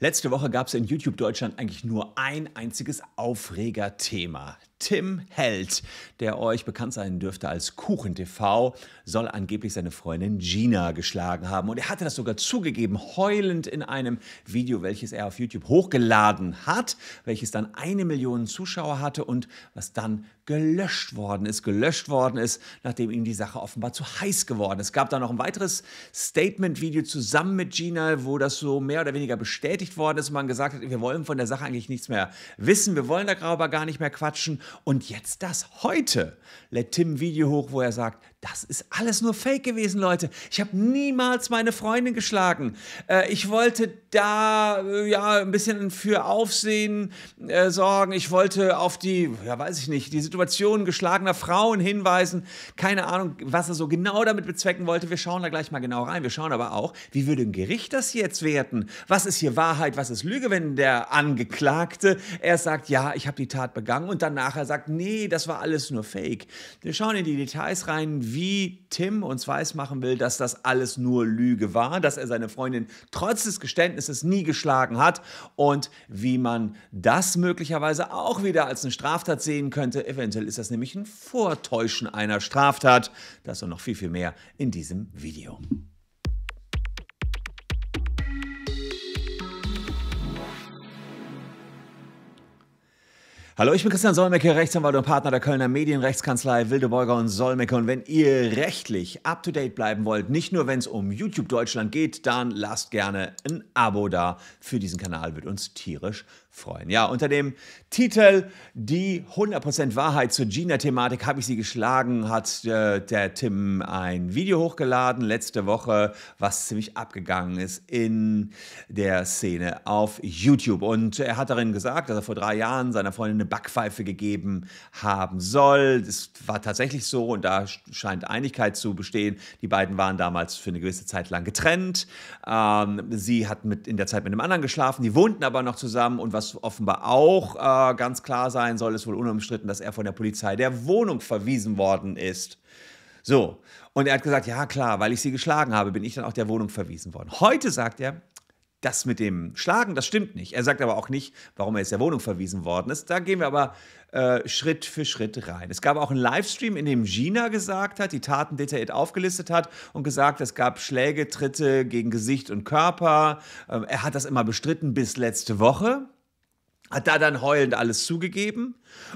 Letzte Woche gab es in YouTube Deutschland eigentlich nur ein einziges Aufregerthema. Tim Held, der euch bekannt sein dürfte als Kuchen TV, soll angeblich seine Freundin Gina geschlagen haben. Und er hatte das sogar zugegeben, heulend in einem Video, welches er auf YouTube hochgeladen hat, welches dann eine Million Zuschauer hatte und was dann gelöscht worden ist, gelöscht worden ist, nachdem ihm die Sache offenbar zu heiß geworden ist. Es gab dann noch ein weiteres Statement-Video zusammen mit Gina, wo das so mehr oder weniger bestätigt worden ist und man gesagt hat, wir wollen von der Sache eigentlich nichts mehr wissen, wir wollen da Grauber gar nicht mehr quatschen und jetzt das heute. Lädt Tim ein Video hoch, wo er sagt, das ist alles nur Fake gewesen, Leute. Ich habe niemals meine Freundin geschlagen. Äh, ich wollte da äh, ja ein bisschen für Aufsehen äh, sorgen. Ich wollte auf die, ja weiß ich nicht, die Situation geschlagener Frauen hinweisen. Keine Ahnung, was er so genau damit bezwecken wollte. Wir schauen da gleich mal genau rein. Wir schauen aber auch, wie würde ein Gericht das jetzt werten? Was ist hier Wahrheit, was ist Lüge, wenn der Angeklagte erst sagt, ja, ich habe die Tat begangen und dann nachher sagt, nee, das war alles nur Fake. Wir schauen in die Details rein wie Tim uns weismachen will, dass das alles nur Lüge war, dass er seine Freundin trotz des Geständnisses nie geschlagen hat und wie man das möglicherweise auch wieder als eine Straftat sehen könnte. Eventuell ist das nämlich ein Vortäuschen einer Straftat. Das und noch viel, viel mehr in diesem Video. Hallo, ich bin Christian Solmecke, Rechtsanwalt und Partner der Kölner Medienrechtskanzlei Wildeborger und Solmecke. Und wenn ihr rechtlich up-to-date bleiben wollt, nicht nur wenn es um YouTube Deutschland geht, dann lasst gerne ein Abo da für diesen Kanal, wird uns tierisch freuen. Ja, unter dem Titel Die 100% Wahrheit zur Gina-Thematik habe ich sie geschlagen, hat äh, der Tim ein Video hochgeladen letzte Woche, was ziemlich abgegangen ist in der Szene auf YouTube. Und er hat darin gesagt, dass er vor drei Jahren seiner Freundin eine Backpfeife gegeben haben soll. Das war tatsächlich so und da scheint Einigkeit zu bestehen. Die beiden waren damals für eine gewisse Zeit lang getrennt. Ähm, sie hat mit, in der Zeit mit einem anderen geschlafen, die wohnten aber noch zusammen und was offenbar auch äh, ganz klar sein soll, ist wohl unumstritten, dass er von der Polizei der Wohnung verwiesen worden ist. So, und er hat gesagt, ja klar, weil ich sie geschlagen habe, bin ich dann auch der Wohnung verwiesen worden. Heute sagt er, das mit dem Schlagen, das stimmt nicht. Er sagt aber auch nicht, warum er jetzt der Wohnung verwiesen worden ist. Da gehen wir aber äh, Schritt für Schritt rein. Es gab auch einen Livestream, in dem Gina gesagt hat, die Taten detailliert aufgelistet hat und gesagt, es gab Schläge, Tritte gegen Gesicht und Körper. Ähm, er hat das immer bestritten bis letzte Woche hat da dann heulend alles zugegeben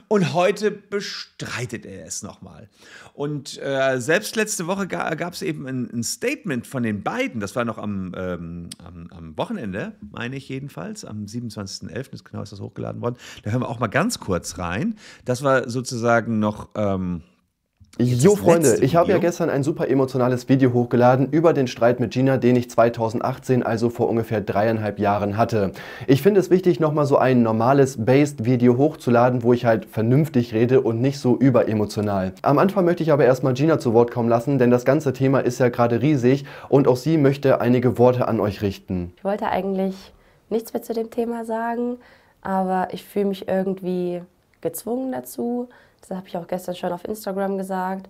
und heute bestreitet er es nochmal. Und äh, selbst letzte Woche ga, gab es eben ein, ein, Statement von den beiden, das war noch am, ähm, am, am Wochenende, meine ich jedenfalls, am 27.11., ist genau ist das hochgeladen worden, da hören wir auch mal ganz kurz rein. Das war sozusagen noch... Ähm Jetzt jo Freunde, ich habe ja gestern ein super emotionales Video hochgeladen über den Streit mit Gina, den ich 2018, also vor ungefähr dreieinhalb Jahren hatte. Ich finde es wichtig, nochmal so ein normales Based-Video hochzuladen, wo ich halt vernünftig rede und nicht so überemotional. Am Anfang möchte ich aber erstmal Gina zu Wort kommen lassen, denn das ganze Thema ist ja gerade riesig und auch sie möchte einige Worte an euch richten. Ich wollte eigentlich nichts mehr zu dem Thema sagen, aber ich fühle mich irgendwie gezwungen dazu, das habe ich auch gestern schon auf Instagram gesagt.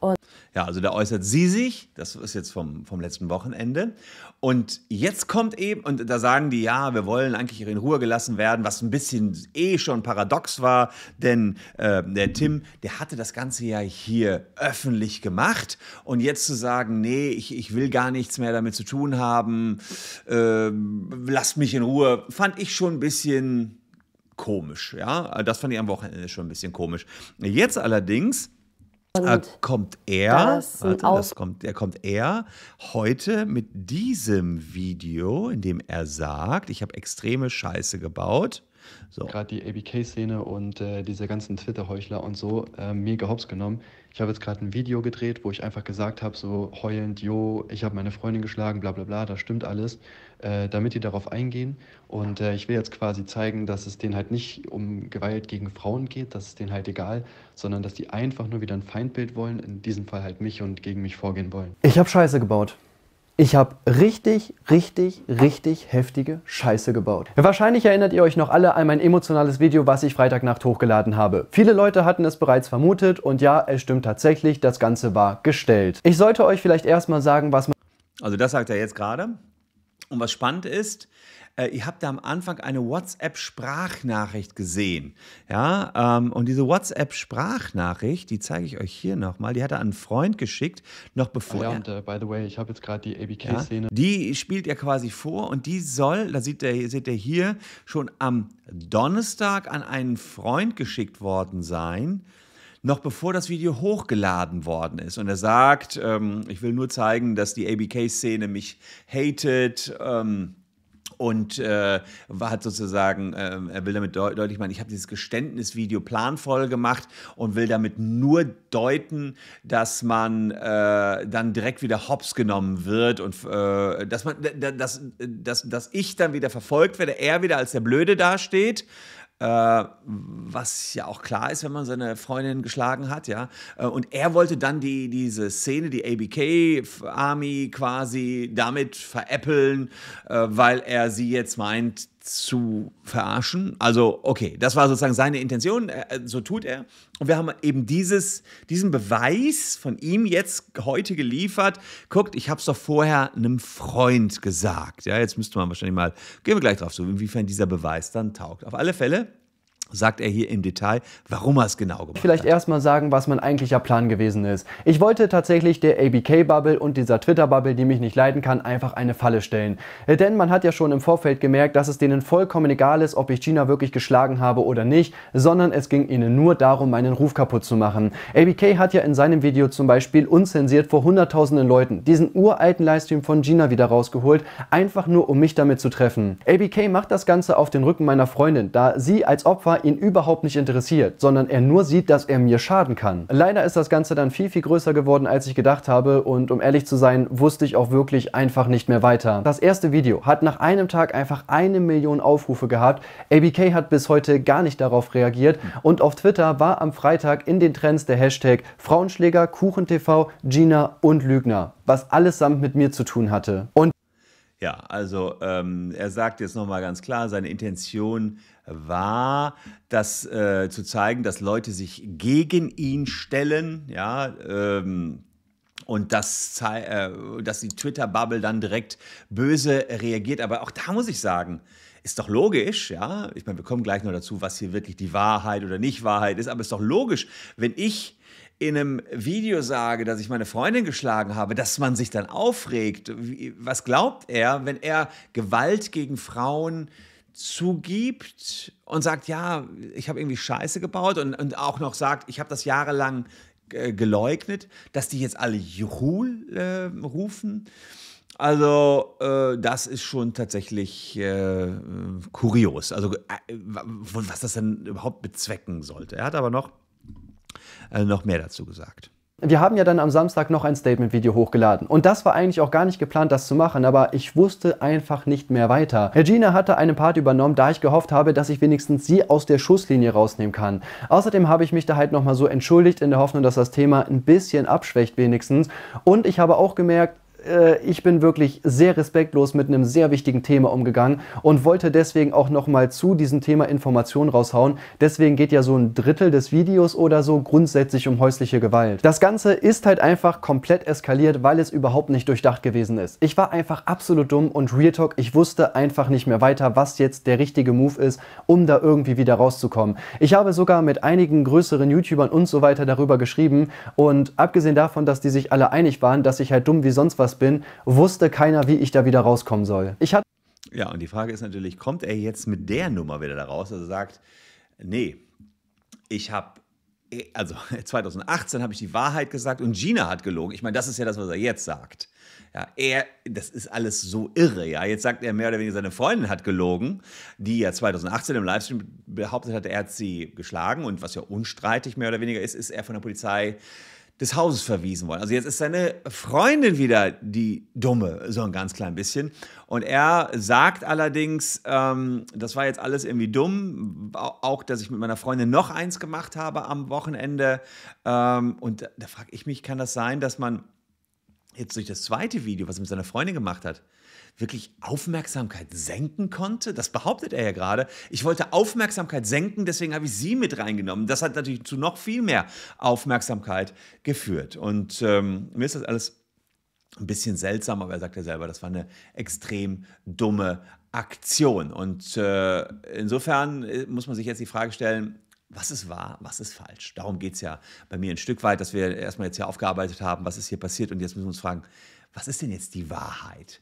Und ja, also da äußert sie sich, das ist jetzt vom, vom letzten Wochenende. Und jetzt kommt eben, und da sagen die, ja, wir wollen eigentlich in Ruhe gelassen werden, was ein bisschen eh schon paradox war, denn äh, der Tim, der hatte das Ganze ja hier öffentlich gemacht. Und jetzt zu sagen, nee, ich, ich will gar nichts mehr damit zu tun haben, äh, lasst mich in Ruhe, fand ich schon ein bisschen komisch. Ja, das fand ich am Wochenende schon ein bisschen komisch. Jetzt allerdings äh, kommt er, warte, das kommt, er kommt er heute mit diesem Video, in dem er sagt, ich habe extreme Scheiße gebaut. So. Gerade die ABK-Szene und äh, diese ganzen Twitter-Heuchler und so, äh, mega hops genommen. Ich habe jetzt gerade ein Video gedreht, wo ich einfach gesagt habe, so heulend, jo, ich habe meine Freundin geschlagen, bla bla bla, das stimmt alles, äh, damit die darauf eingehen. Und äh, ich will jetzt quasi zeigen, dass es denen halt nicht um Gewalt gegen Frauen geht, dass es denen halt egal, sondern dass die einfach nur wieder ein Feindbild wollen, in diesem Fall halt mich und gegen mich vorgehen wollen. Ich habe Scheiße gebaut. Ich habe richtig, richtig, richtig heftige Scheiße gebaut. Wahrscheinlich erinnert ihr euch noch alle an mein emotionales Video, was ich Freitagnacht hochgeladen habe. Viele Leute hatten es bereits vermutet und ja, es stimmt tatsächlich, das Ganze war gestellt. Ich sollte euch vielleicht erstmal sagen, was... Also das sagt er jetzt gerade. Und was spannend ist, äh, ihr habt da am Anfang eine WhatsApp-Sprachnachricht gesehen. Ja, ähm, und diese WhatsApp-Sprachnachricht, die zeige ich euch hier nochmal, die hat er an einen Freund geschickt, noch bevor. Ja, und uh, by the way, ich habe jetzt gerade die ABK-Szene. Ja, die spielt er quasi vor und die soll, da seht ihr, seht ihr hier, schon am Donnerstag an einen Freund geschickt worden sein noch bevor das Video hochgeladen worden ist. Und er sagt, ähm, ich will nur zeigen, dass die ABK-Szene mich hatet. Ähm, und äh, hat sozusagen, äh, er will damit deut deutlich machen, ich habe dieses Geständnisvideo planvoll gemacht und will damit nur deuten, dass man äh, dann direkt wieder hops genommen wird und äh, dass man, dass, äh, dass, dass ich dann wieder verfolgt werde, er wieder als der Blöde dasteht äh, was ja auch klar ist, wenn man seine Freundin geschlagen hat, ja. Äh, und er wollte dann die, diese Szene, die ABK-Army quasi damit veräppeln, äh, weil er sie jetzt meint, zu verarschen. Also, okay, das war sozusagen seine Intention, äh, äh, so tut er. Und wir haben eben dieses, diesen Beweis von ihm jetzt heute geliefert. Guckt, ich habe es doch vorher einem Freund gesagt. Ja, jetzt müsste man wahrscheinlich mal, gehen wir gleich drauf zu, inwiefern dieser Beweis dann taugt. Auf alle Fälle sagt er hier im Detail, warum er es genau gemacht hat. Vielleicht erstmal sagen, was mein eigentlicher Plan gewesen ist. Ich wollte tatsächlich der ABK-Bubble und dieser Twitter-Bubble, die mich nicht leiden kann, einfach eine Falle stellen. Denn man hat ja schon im Vorfeld gemerkt, dass es denen vollkommen egal ist, ob ich Gina wirklich geschlagen habe oder nicht, sondern es ging ihnen nur darum, meinen Ruf kaputt zu machen. ABK hat ja in seinem Video zum Beispiel unzensiert vor hunderttausenden Leuten diesen uralten Livestream von Gina wieder rausgeholt, einfach nur um mich damit zu treffen. ABK macht das Ganze auf den Rücken meiner Freundin, da sie als Opfer ihn überhaupt nicht interessiert, sondern er nur sieht, dass er mir schaden kann. Leider ist das Ganze dann viel, viel größer geworden, als ich gedacht habe und um ehrlich zu sein, wusste ich auch wirklich einfach nicht mehr weiter. Das erste Video hat nach einem Tag einfach eine Million Aufrufe gehabt. ABK hat bis heute gar nicht darauf reagiert und auf Twitter war am Freitag in den Trends der Hashtag Frauenschläger, KuchenTV, Gina und Lügner, was allesamt mit mir zu tun hatte. Und ja, also ähm, er sagt jetzt nochmal ganz klar, seine Intention war, das äh, zu zeigen, dass Leute sich gegen ihn stellen, ja, ähm, und dass, äh, dass die Twitter-Bubble dann direkt böse reagiert. Aber auch da muss ich sagen, ist doch logisch, ja. Ich meine, wir kommen gleich noch dazu, was hier wirklich die Wahrheit oder Nicht-Wahrheit ist, aber ist doch logisch, wenn ich in einem Video sage, dass ich meine Freundin geschlagen habe, dass man sich dann aufregt. Was glaubt er, wenn er Gewalt gegen Frauen äh, zugibt und sagt, ja, ich habe irgendwie Scheiße gebaut und, und auch noch sagt, ich habe das jahrelang äh, geleugnet, dass die jetzt alle Juhu äh, rufen. Also äh, das ist schon tatsächlich äh, kurios, also äh, was das denn überhaupt bezwecken sollte. Er hat aber noch, noch mehr dazu gesagt. Wir haben ja dann am Samstag noch ein Statement-Video hochgeladen. Und das war eigentlich auch gar nicht geplant, das zu machen, aber ich wusste einfach nicht mehr weiter. Regina hatte einen Part übernommen, da ich gehofft habe, dass ich wenigstens sie aus der Schusslinie rausnehmen kann. Außerdem habe ich mich da halt nochmal so entschuldigt, in der Hoffnung, dass das Thema ein bisschen abschwächt wenigstens. Und ich habe auch gemerkt, äh, ich bin wirklich sehr respektlos mit einem sehr wichtigen Thema umgegangen und wollte deswegen auch nochmal zu diesem Thema Informationen raushauen. Deswegen geht ja so ein Drittel des Videos oder so grundsätzlich um häusliche Gewalt. Das Ganze ist halt einfach komplett eskaliert, weil es überhaupt nicht durchdacht gewesen ist. Ich war einfach absolut dumm und Real Talk, ich wusste einfach nicht mehr weiter, was jetzt der richtige Move ist, um da irgendwie wieder rauszukommen. Ich habe sogar mit einigen größeren YouTubern und so weiter darüber geschrieben und abgesehen davon, dass die sich alle einig waren, dass ich halt dumm wie sonst was woanders bin, wusste keiner, wie ich da wieder rauskommen soll. Ich hatte ja, und die Frage ist natürlich, kommt er jetzt mit der Nummer wieder da raus, dass also er sagt, nee, ich habe eh, also 2018 habe ich die Wahrheit gesagt und Gina hat gelogen. Ich meine, das ist ja das, was er jetzt sagt. Ja, er, das ist alles so irre, ja. Jetzt sagt er mehr oder weniger, seine Freundin hat gelogen, die ja 2018 im Livestream behauptet hat, er hat sie geschlagen und was ja unstreitig mehr oder weniger ist, ist er von der Polizei des Hauses verwiesen worden. Also jetzt ist seine Freundin wieder die Dumme, so ein ganz klein bisschen. Und er sagt allerdings, ähm, das war jetzt alles irgendwie dumm, auch dass ich mit meiner Freundin noch eins gemacht habe am Wochenende. Ähm, und da, da frage ich mich, kann das sein, dass man jetzt durch das zweite Video, was er mit seiner Freundin gemacht hat, wirklich Aufmerksamkeit senken konnte? Das behauptet er ja gerade. Ich wollte Aufmerksamkeit senken, deswegen habe ich sie mit reingenommen. Das hat natürlich zu noch viel mehr Aufmerksamkeit geführt. Und ähm, mir ist das alles ein bisschen seltsam, aber er sagt ja selber, das war eine extrem dumme Aktion. Und äh, insofern äh, muss man sich jetzt die Frage stellen, was ist wahr, was ist falsch? Darum geht es ja bei mir ein Stück weit, dass wir erstmal jetzt hier aufgearbeitet haben, was ist hier passiert und jetzt müssen wir uns fragen, was ist denn jetzt die Wahrheit?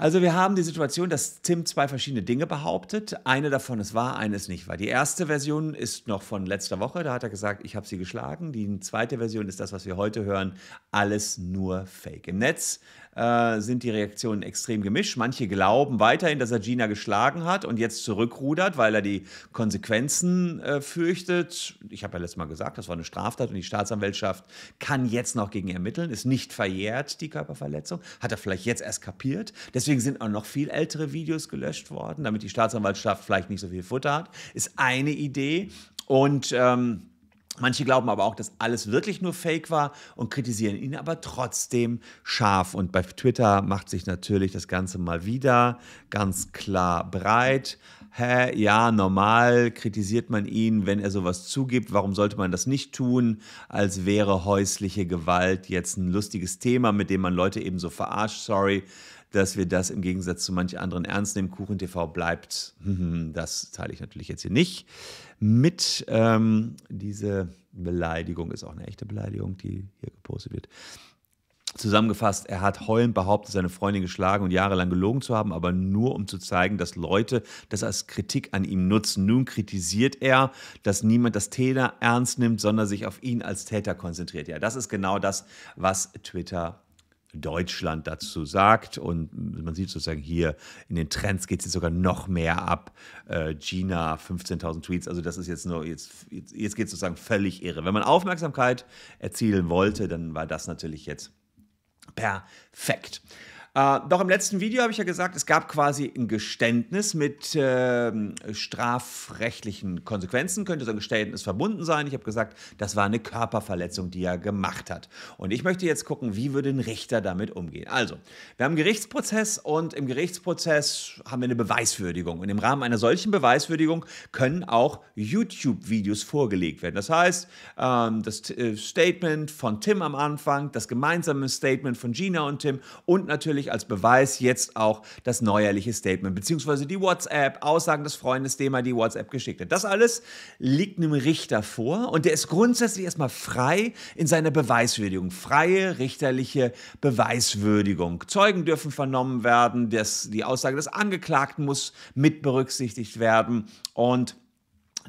Also wir haben die Situation, dass Tim zwei verschiedene Dinge behauptet. Eine davon ist wahr, eine ist nicht wahr. Die erste Version ist noch von letzter Woche, da hat er gesagt, ich habe sie geschlagen. Die zweite Version ist das, was wir heute hören, alles nur Fake. Im Netz äh, sind die Reaktionen extrem gemischt. Manche glauben weiterhin, dass er Gina geschlagen hat und jetzt zurückrudert, weil er die Konsequenzen äh, fürchtet. Ich habe ja letztes Mal gesagt, das war eine Straftat und die Staatsanwaltschaft kann jetzt noch gegen ermitteln, ist nicht verjährt, die Körperverletzung. Hat er vielleicht jetzt erst kapiert. Deswegen sind auch noch viel ältere Videos gelöscht worden, damit die Staatsanwaltschaft vielleicht nicht so viel Futter hat. Ist eine Idee. Und ähm, Manche glauben aber auch, dass alles wirklich nur Fake war und kritisieren ihn aber trotzdem scharf. Und bei Twitter macht sich natürlich das Ganze mal wieder ganz klar breit. Hä, ja, normal kritisiert man ihn, wenn er sowas zugibt. Warum sollte man das nicht tun? Als wäre häusliche Gewalt jetzt ein lustiges Thema, mit dem man Leute eben so verarscht. Sorry, dass wir das im Gegensatz zu manchen anderen ernst nehmen. Kuchen TV bleibt. Das teile ich natürlich jetzt hier nicht mit ähm, diese Beleidigung, ist auch eine echte Beleidigung, die hier gepostet wird. Zusammengefasst, er hat heulend behauptet, seine Freundin geschlagen und jahrelang gelogen zu haben, aber nur um zu zeigen, dass Leute das als Kritik an ihm nutzen. Nun kritisiert er, dass niemand das Täter ernst nimmt, sondern sich auf ihn als Täter konzentriert. Ja, das ist genau das, was Twitter Deutschland dazu sagt. Und man sieht sozusagen hier in den Trends geht es jetzt sogar noch mehr ab. Äh, Gina, 15.000 Tweets. Also das ist jetzt nur, jetzt, jetzt, jetzt geht es sozusagen völlig irre. Wenn man Aufmerksamkeit erzielen wollte, dann war das natürlich jetzt perfekt. Äh, doch im letzten Video habe ich ja gesagt, es gab quasi ein Geständnis mit äh, strafrechtlichen Konsequenzen. Könnte so ein Geständnis verbunden sein. Ich habe gesagt, das war eine Körperverletzung, die er gemacht hat. Und ich möchte jetzt gucken, wie würde ein Richter damit umgehen. Also, wir haben einen Gerichtsprozess und im Gerichtsprozess haben wir eine Beweiswürdigung. Und im Rahmen einer solchen Beweiswürdigung können auch YouTube-Videos vorgelegt werden. Das heißt, ähm, äh, das Statement von Tim am Anfang, das gemeinsame Statement von Gina und Tim und natürlich natürlich als Beweis jetzt auch das neuerliche Statement, beziehungsweise die WhatsApp, Aussagen des Freundes, dem er die WhatsApp geschickt hat. Das alles liegt einem Richter vor und der ist grundsätzlich erstmal frei in seiner Beweiswürdigung. Freie richterliche Beweiswürdigung. Zeugen dürfen vernommen werden, das, die Aussage des Angeklagten muss mit berücksichtigt werden und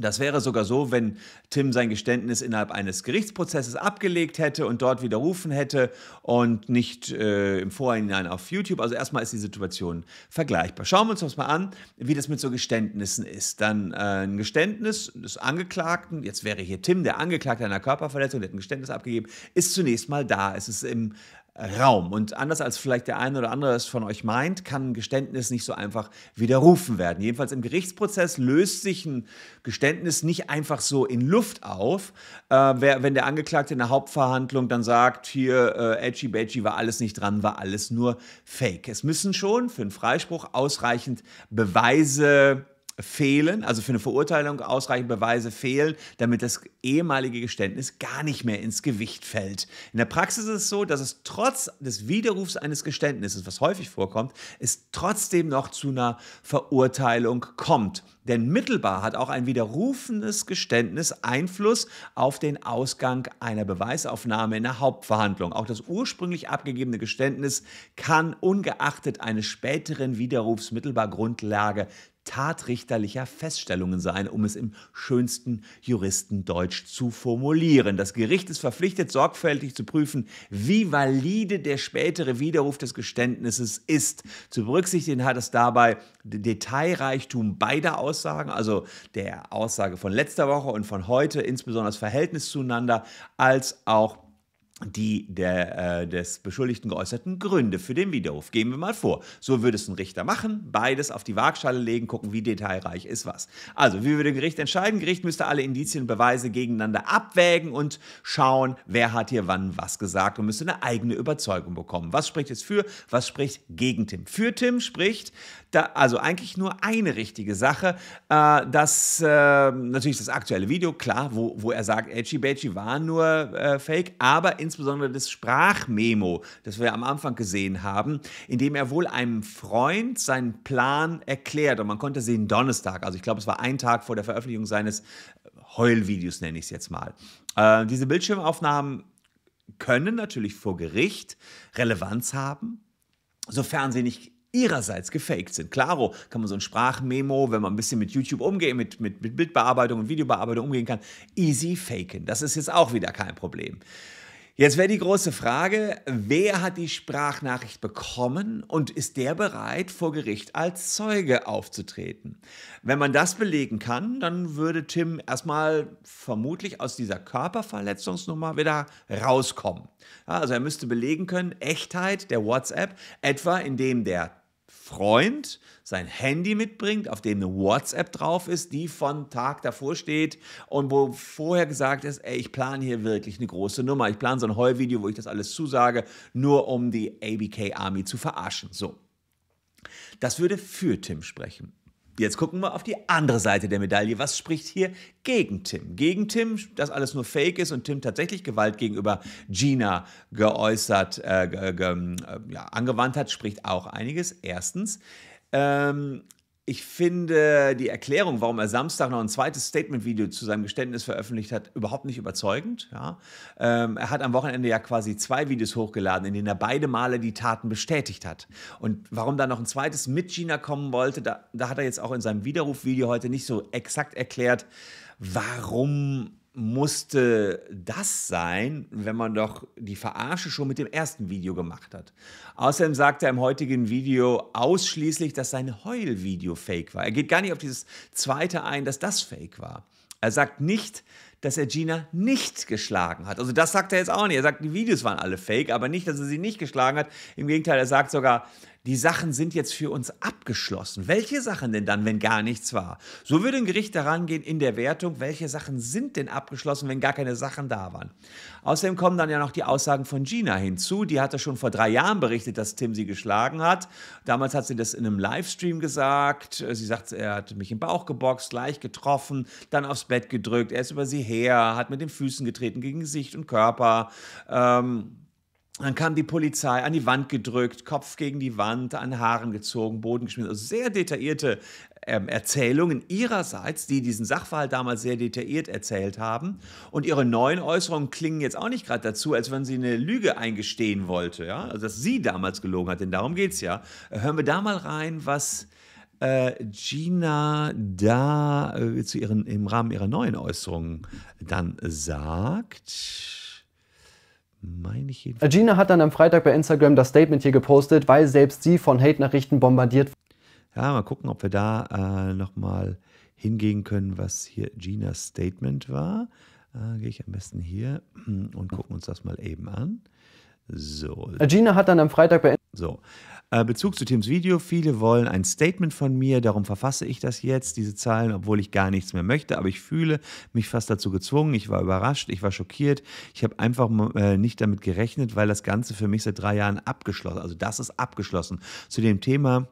das wäre sogar so, wenn Tim sein Geständnis innerhalb eines Gerichtsprozesses abgelegt hätte und dort widerrufen hätte und nicht äh, im Vorhinein auf YouTube. Also erstmal ist die Situation vergleichbar. Schauen wir uns das mal an, wie das mit so Geständnissen ist. Dann äh, ein Geständnis des Angeklagten, jetzt wäre hier Tim, der Angeklagte einer Körperverletzung, der hat ein Geständnis abgegeben, ist zunächst mal da. Es ist im Raum. Und anders als vielleicht der eine oder andere es von euch meint, kann ein Geständnis nicht so einfach widerrufen werden. Jedenfalls im Gerichtsprozess löst sich ein Geständnis nicht einfach so in Luft auf, äh, wenn der Angeklagte in der Hauptverhandlung dann sagt, hier, äh, Edgy Badgy war alles nicht dran, war alles nur Fake. Es müssen schon für einen Freispruch ausreichend Beweise fehlen, also für eine Verurteilung ausreichend Beweise fehlen, damit das ehemalige Geständnis gar nicht mehr ins Gewicht fällt. In der Praxis ist es so, dass es trotz des Widerrufs eines Geständnisses, was häufig vorkommt, es trotzdem noch zu einer Verurteilung kommt. Denn mittelbar hat auch ein widerrufenes Geständnis Einfluss auf den Ausgang einer Beweisaufnahme in der Hauptverhandlung. Auch das ursprünglich abgegebene Geständnis kann ungeachtet eines späteren Widerrufs mittelbar Grundlage tatrichterlicher Feststellungen sein, um es im schönsten Juristendeutsch zu formulieren. Das Gericht ist verpflichtet, sorgfältig zu prüfen, wie valide der spätere Widerruf des Geständnisses ist. Zu berücksichtigen hat es dabei den Detailreichtum beider Aussagen, also der Aussage von letzter Woche und von heute, insbesondere das Verhältnis zueinander, als auch die der, äh, des Beschuldigten geäußerten Gründe für den Widerruf. Gehen wir mal vor. So würde es ein Richter machen, beides auf die Waagschale legen, gucken, wie detailreich ist was. Also, wie würde ein Gericht entscheiden? Gericht müsste alle Indizien und Beweise gegeneinander abwägen und schauen, wer hat hier wann was gesagt und müsste eine eigene Überzeugung bekommen. Was spricht jetzt für, was spricht gegen Tim? Für Tim spricht da, also eigentlich nur eine richtige Sache, äh, dass äh, natürlich das aktuelle Video, klar, wo, wo er sagt, Edgy Badgy war nur äh, Fake, aber in insbesondere das Sprachmemo, das wir am Anfang gesehen haben, in dem er wohl einem Freund seinen Plan erklärt. Und man konnte sehen, Donnerstag, also ich glaube, es war ein Tag vor der Veröffentlichung seines Heulvideos, nenne ich es jetzt mal. Äh, diese Bildschirmaufnahmen können natürlich vor Gericht Relevanz haben, sofern sie nicht ihrerseits gefaked sind. Klaro kann man so ein Sprachmemo, wenn man ein bisschen mit YouTube umgehen, mit, mit, mit Bildbearbeitung und Videobearbeitung umgehen kann, easy faken. Das ist jetzt auch wieder kein Problem. Jetzt wäre die große Frage, wer hat die Sprachnachricht bekommen und ist der bereit, vor Gericht als Zeuge aufzutreten? Wenn man das belegen kann, dann würde Tim erstmal vermutlich aus dieser Körperverletzungsnummer wieder rauskommen. also er müsste belegen können, Echtheit der WhatsApp, etwa indem der Freund sein Handy mitbringt, auf dem eine WhatsApp drauf ist, die von Tag davor steht und wo vorher gesagt ist, ey, ich plane hier wirklich eine große Nummer. Ich plane so ein Heulvideo, wo ich das alles zusage, nur um die ABK Army zu verarschen. So. Das würde für Tim sprechen. Jetzt gucken wir auf die andere Seite der Medaille. Was spricht hier gegen Tim? Gegen Tim, dass alles nur Fake ist und Tim tatsächlich Gewalt gegenüber Gina geäußert, äh, ge, ge, äh, ja, angewandt hat, spricht auch einiges. Erstens, ähm, ich finde die Erklärung, warum er Samstag noch ein zweites Statement-Video zu seinem Geständnis veröffentlicht hat, überhaupt nicht überzeugend. Ja. Ähm, er hat am Wochenende ja quasi zwei Videos hochgeladen, in denen er beide Male die Taten bestätigt hat. Und warum da noch ein zweites mit Gina kommen wollte, da, da hat er jetzt auch in seinem Widerruf-Video heute nicht so exakt erklärt, warum musste das sein, wenn man doch die Verarsche schon mit dem ersten Video gemacht hat. Außerdem sagt er im heutigen Video ausschließlich, dass sein Heul-Video fake war. Er geht gar nicht auf dieses zweite ein, dass das fake war. Er sagt nicht, dass er Gina nicht geschlagen hat. Also das sagt er jetzt auch nicht. Er sagt, die Videos waren alle fake, aber nicht, dass er sie nicht geschlagen hat. Im Gegenteil, er sagt sogar, die Sachen sind jetzt für uns abgeschlossen. Welche Sachen denn dann, wenn gar nichts war? So würde ein Gericht daran gehen in der Wertung, welche Sachen sind denn abgeschlossen, wenn gar keine Sachen da waren. Außerdem kommen dann ja noch die Aussagen von Gina hinzu. Die hatte schon vor drei Jahren berichtet, dass Tim sie geschlagen hat. Damals hat sie das in einem Livestream gesagt. Sie sagt, er hat mich im Bauch geboxt, leicht getroffen, dann aufs Bett gedrückt. Er ist über sie her, hat mit den Füßen getreten gegen Gesicht und Körper. Ähm, dann kam die Polizei, an die Wand gedrückt, Kopf gegen die Wand, an Haaren gezogen, Boden geschmissen. Also sehr detaillierte ähm, Erzählungen ihrerseits, die diesen Sachverhalt damals sehr detailliert erzählt haben. Und ihre neuen Äußerungen klingen jetzt auch nicht gerade dazu, als wenn sie eine Lüge eingestehen wollte. Ja? Also, dass sie damals gelogen hat, denn darum geht es ja. Hören wir da mal rein, was äh, Gina da äh, zu ihren, im Rahmen ihrer neuen Äußerungen dann sagt meine ich jedenfalls. Gina hat dann am Freitag bei Instagram das Statement hier gepostet, weil selbst sie von Hate-Nachrichten bombardiert Ja, mal gucken, ob wir da äh, nochmal hingehen können, was hier Ginas Statement war. Äh, Gehe ich am besten hier und gucken uns das mal eben an. So. Gina hat dann am Freitag beendet. So. Äh, Bezug zu Tims Video. Viele wollen ein Statement von mir, darum verfasse ich das jetzt, diese Zahlen, obwohl ich gar nichts mehr möchte, aber ich fühle mich fast dazu gezwungen. Ich war überrascht, ich war schockiert. Ich habe einfach äh, nicht damit gerechnet, weil das Ganze für mich seit drei Jahren abgeschlossen, also das ist abgeschlossen. Zu dem Thema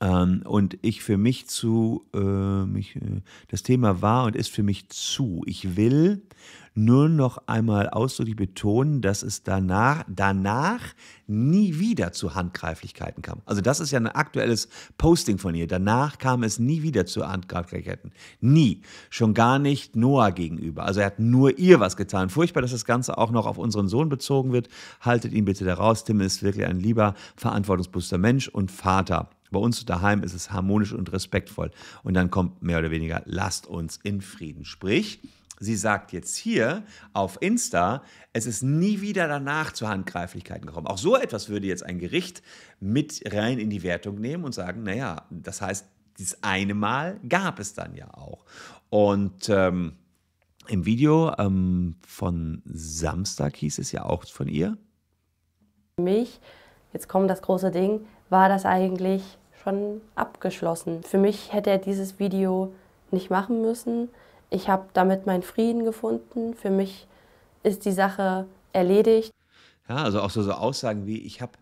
ähm, und ich für mich zu, äh, mich, äh, das Thema war und ist für mich zu. Ich will nur noch einmal ausdrücklich betonen, dass es danach, danach nie wieder zu Handgreiflichkeiten kam. Also das ist ja ein aktuelles Posting von ihr. Danach kam es nie wieder zu Handgreiflichkeiten. Nie. Schon gar nicht Noah gegenüber. Also er hat nur ihr was getan. Furchtbar, dass das Ganze auch noch auf unseren Sohn bezogen wird. Haltet ihn bitte daraus. Tim ist wirklich ein lieber, verantwortungsbewusster Mensch und Vater. Bei uns daheim ist es harmonisch und respektvoll. Und dann kommt mehr oder weniger, lasst uns in Frieden. Sprich, sie sagt jetzt hier auf Insta, es ist nie wieder danach zu Handgreiflichkeiten gekommen. Auch so etwas würde jetzt ein Gericht mit rein in die Wertung nehmen und sagen, naja, das heißt, dieses eine Mal gab es dann ja auch. Und ähm, im Video ähm, von Samstag hieß es ja auch von ihr. Für mich, jetzt kommt das große Ding, war das eigentlich schon abgeschlossen. Für mich hätte er dieses Video nicht machen müssen. Ich habe damit meinen Frieden gefunden. Für mich ist die Sache erledigt. Ja, also auch so, so Aussagen wie, ich habe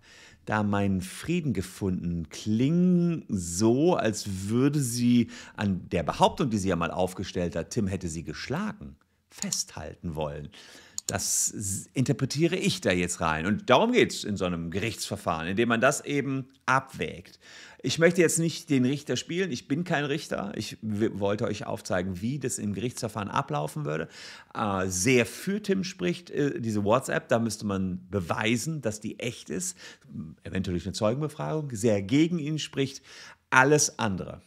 da meinen Frieden gefunden, klingen so, als würde sie an der Behauptung, die sie ja mal aufgestellt hat, Tim hätte sie geschlagen, festhalten wollen. Das interpretiere ich da jetzt rein. Und darum geht es in so einem Gerichtsverfahren, indem man das eben abwägt. Ich möchte jetzt nicht den Richter spielen, ich bin kein Richter. Ich wollte euch aufzeigen, wie das im Gerichtsverfahren ablaufen würde. Äh, sehr für Tim spricht äh, diese WhatsApp, da müsste man beweisen, dass die echt ist, eventuell durch eine Zeugenbefragung. Sehr gegen ihn spricht alles andere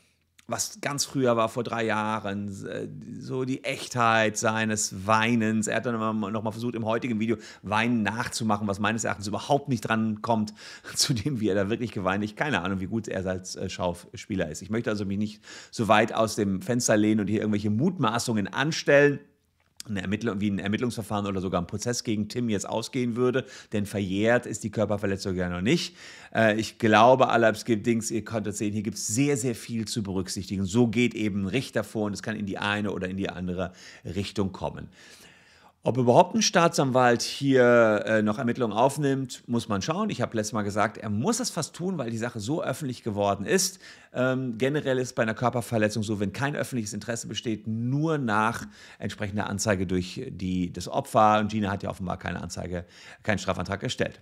was ganz früher war, vor drei Jahren, äh, so die Echtheit seines Weinens. Er hat dann nochmal versucht, im heutigen Video Weinen nachzumachen, was meines Erachtens überhaupt nicht dran kommt, zu dem, wie er da wirklich geweint Ich Keine Ahnung, wie gut er als äh, Schauspieler ist. Ich möchte also mich nicht so weit aus dem Fenster lehnen und hier irgendwelche Mutmaßungen anstellen eine Ermittlung, wie ein Ermittlungsverfahren oder sogar ein Prozess gegen Tim jetzt ausgehen würde, denn verjährt ist die Körperverletzung ja noch nicht. Äh, ich glaube, Alabs gibt Dings, ihr konntet sehen, hier gibt es sehr, sehr viel zu berücksichtigen. So geht eben ein Richter vor und es kann in die eine oder in die andere Richtung kommen. Ob überhaupt ein Staatsanwalt hier äh, noch Ermittlungen aufnimmt, muss man schauen. Ich habe letztes Mal gesagt, er muss das fast tun, weil die Sache so öffentlich geworden ist. Ähm, generell ist bei einer Körperverletzung so, wenn kein öffentliches Interesse besteht, nur nach entsprechender Anzeige durch die, das Opfer. Und Gina hat ja offenbar keine Anzeige, keinen Strafantrag erstellt.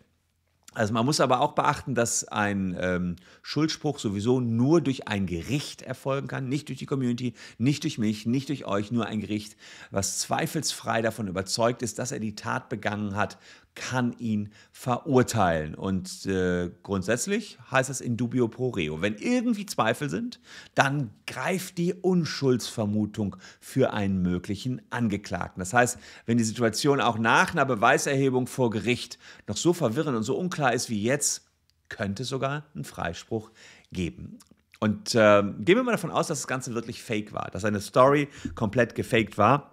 Also man muss aber auch beachten, dass ein ähm, Schuldspruch sowieso nur durch ein Gericht erfolgen kann, nicht durch die Community, nicht durch mich, nicht durch euch, nur ein Gericht, was zweifelsfrei davon überzeugt ist, dass er die Tat begangen hat, kann ihn verurteilen. Und äh, grundsätzlich heißt das in dubio pro reo. Wenn irgendwie Zweifel sind, dann greift die Unschuldsvermutung für einen möglichen Angeklagten. Das heißt, wenn die Situation auch nach einer Beweiserhebung vor Gericht noch so verwirrend und so unklar ist wie jetzt, könnte es sogar einen Freispruch geben. Und äh, gehen wir mal davon aus, dass das Ganze wirklich fake war, dass eine Story komplett gefaked war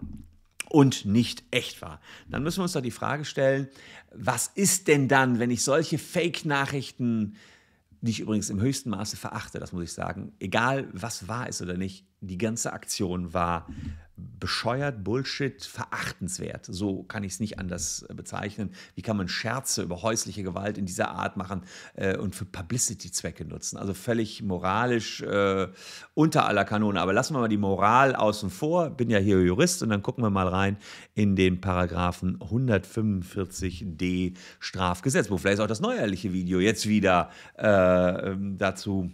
und nicht echt war. Dann müssen wir uns doch die Frage stellen, was ist denn dann, wenn ich solche Fake-Nachrichten, die ich übrigens im höchsten Maße verachte, das muss ich sagen, egal was wahr ist oder nicht, die ganze Aktion war bescheuert, Bullshit, verachtenswert. So kann ich es nicht anders äh, bezeichnen. Wie kann man Scherze über häusliche Gewalt in dieser Art machen äh, und für Publicity-Zwecke nutzen? Also völlig moralisch äh, unter aller Kanone. Aber lassen wir mal die Moral außen vor. Bin ja hier Jurist und dann gucken wir mal rein in den Paragraphen 145d Strafgesetzbuch. Vielleicht ist auch das neuerliche Video jetzt wieder äh, ähm, dazu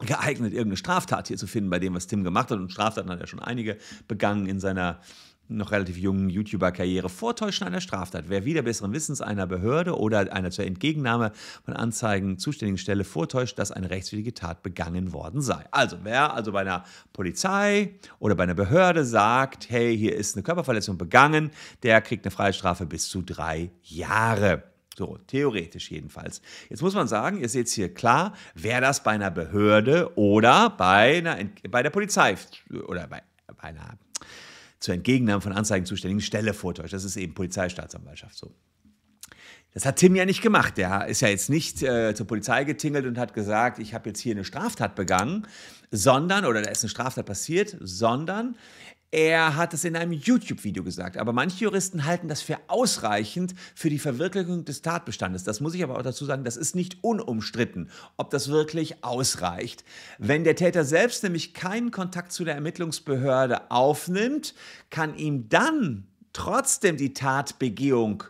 geeignet, irgendeine Straftat hier zu finden bei dem, was Tim gemacht hat. Und Straftaten hat er schon einige begangen in seiner noch relativ jungen YouTuber-Karriere. Vortäuschen einer Straftat. Wer wieder besseren Wissens einer Behörde oder einer zur Entgegennahme von Anzeigen zuständigen Stelle vortäuscht, dass eine rechtswidrige Tat begangen worden sei. Also wer also bei einer Polizei oder bei einer Behörde sagt, hey, hier ist eine Körperverletzung begangen, der kriegt eine Freiheitsstrafe bis zu drei Jahre. So, theoretisch jedenfalls. Jetzt muss man sagen, ihr seht es hier klar, wäre das bei einer Behörde oder bei, einer, bei der Polizei oder bei, bei einer zur Entgegennahme von Anzeigen zuständigen Stelle vortäuscht. Das ist eben Polizeistaatsanwaltschaft so. Das hat Tim ja nicht gemacht. Der ist ja jetzt nicht äh, zur Polizei getingelt und hat gesagt, ich habe jetzt hier eine Straftat begangen, sondern, oder da ist eine Straftat passiert, sondern er hat es in einem YouTube-Video gesagt, aber manche Juristen halten das für ausreichend für die Verwirklichung des Tatbestandes. Das muss ich aber auch dazu sagen, das ist nicht unumstritten, ob das wirklich ausreicht. Wenn der Täter selbst nämlich keinen Kontakt zu der Ermittlungsbehörde aufnimmt, kann ihm dann trotzdem die Tatbegehung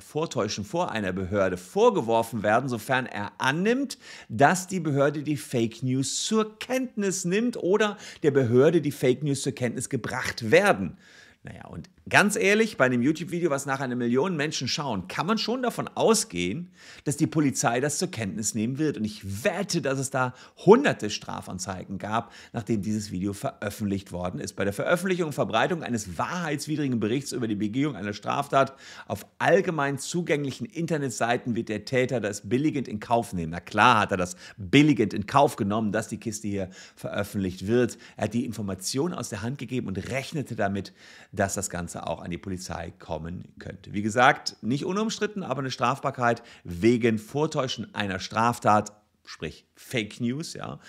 Vortäuschen vor einer Behörde vorgeworfen werden, sofern er annimmt, dass die Behörde die Fake News zur Kenntnis nimmt oder der Behörde die Fake News zur Kenntnis gebracht werden. Naja, und Ganz ehrlich, bei einem YouTube-Video, was nach einer Million Menschen schauen, kann man schon davon ausgehen, dass die Polizei das zur Kenntnis nehmen wird. Und ich wette, dass es da hunderte Strafanzeigen gab, nachdem dieses Video veröffentlicht worden ist. Bei der Veröffentlichung und Verbreitung eines wahrheitswidrigen Berichts über die Begehung einer Straftat auf allgemein zugänglichen Internetseiten wird der Täter das billigend in Kauf nehmen. Na klar hat er das billigend in Kauf genommen, dass die Kiste hier veröffentlicht wird. Er hat die Information aus der Hand gegeben und rechnete damit, dass das Ganze auch an die Polizei kommen könnte. Wie gesagt, nicht unumstritten, aber eine Strafbarkeit wegen Vortäuschen einer Straftat, sprich Fake News, ja.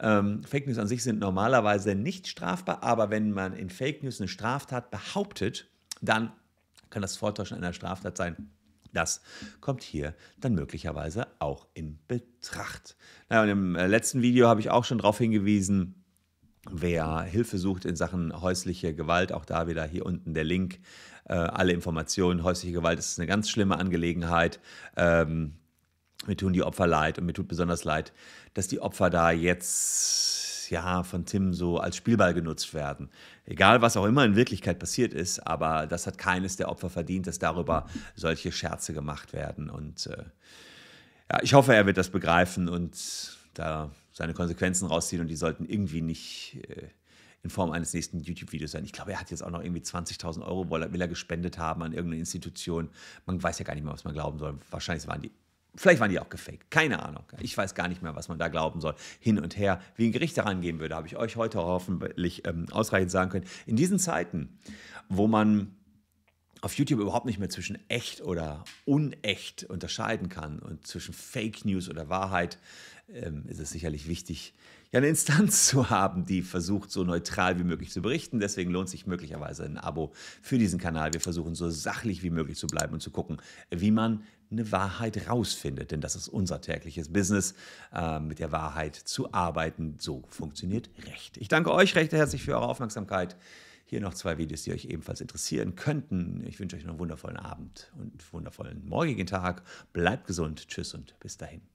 Ähm, Fake News an sich sind normalerweise nicht strafbar, aber wenn man in Fake News eine Straftat behauptet, dann kann das Vortäuschen einer Straftat sein. Das kommt hier dann möglicherweise auch in Betracht. Naja, und im äh, letzten Video habe ich auch schon darauf hingewiesen, Wer Hilfe sucht in Sachen häusliche Gewalt, auch da wieder hier unten der Link, äh, alle Informationen. Häusliche Gewalt ist eine ganz schlimme Angelegenheit. Ähm, mir tun die Opfer leid und mir tut besonders leid, dass die Opfer da jetzt ja von Tim so als Spielball genutzt werden. Egal, was auch immer in Wirklichkeit passiert ist, aber das hat keines der Opfer verdient, dass darüber solche Scherze gemacht werden. Und äh, ja, ich hoffe, er wird das begreifen und da seine Konsequenzen rausziehen und die sollten irgendwie nicht äh, in Form eines nächsten YouTube-Videos sein. Ich glaube, er hat jetzt auch noch irgendwie 20.000 Euro, will er gespendet haben an irgendeine Institution. Man weiß ja gar nicht mehr, was man glauben soll. Wahrscheinlich waren die, vielleicht waren die auch gefaked. Keine Ahnung. Ich weiß gar nicht mehr, was man da glauben soll. Hin und her, wie ein Gericht daran gehen würde, habe ich euch heute hoffentlich ähm, ausreichend sagen können. In diesen Zeiten, wo man auf YouTube überhaupt nicht mehr zwischen echt oder unecht unterscheiden kann und zwischen Fake News oder Wahrheit, ähm, ist es sicherlich wichtig, ja eine Instanz zu haben, die versucht, so neutral wie möglich zu berichten. Deswegen lohnt sich möglicherweise ein Abo für diesen Kanal. Wir versuchen, so sachlich wie möglich zu bleiben und zu gucken, wie man eine Wahrheit rausfindet. Denn das ist unser tägliches Business, ähm, mit der Wahrheit zu arbeiten. So funktioniert Recht. Ich danke euch recht herzlich für eure Aufmerksamkeit. Hier noch zwei Videos, die euch ebenfalls interessieren könnten. Ich wünsche euch noch einen wundervollen Abend und einen wundervollen morgigen Tag. Bleibt gesund. Tschüss und bis dahin.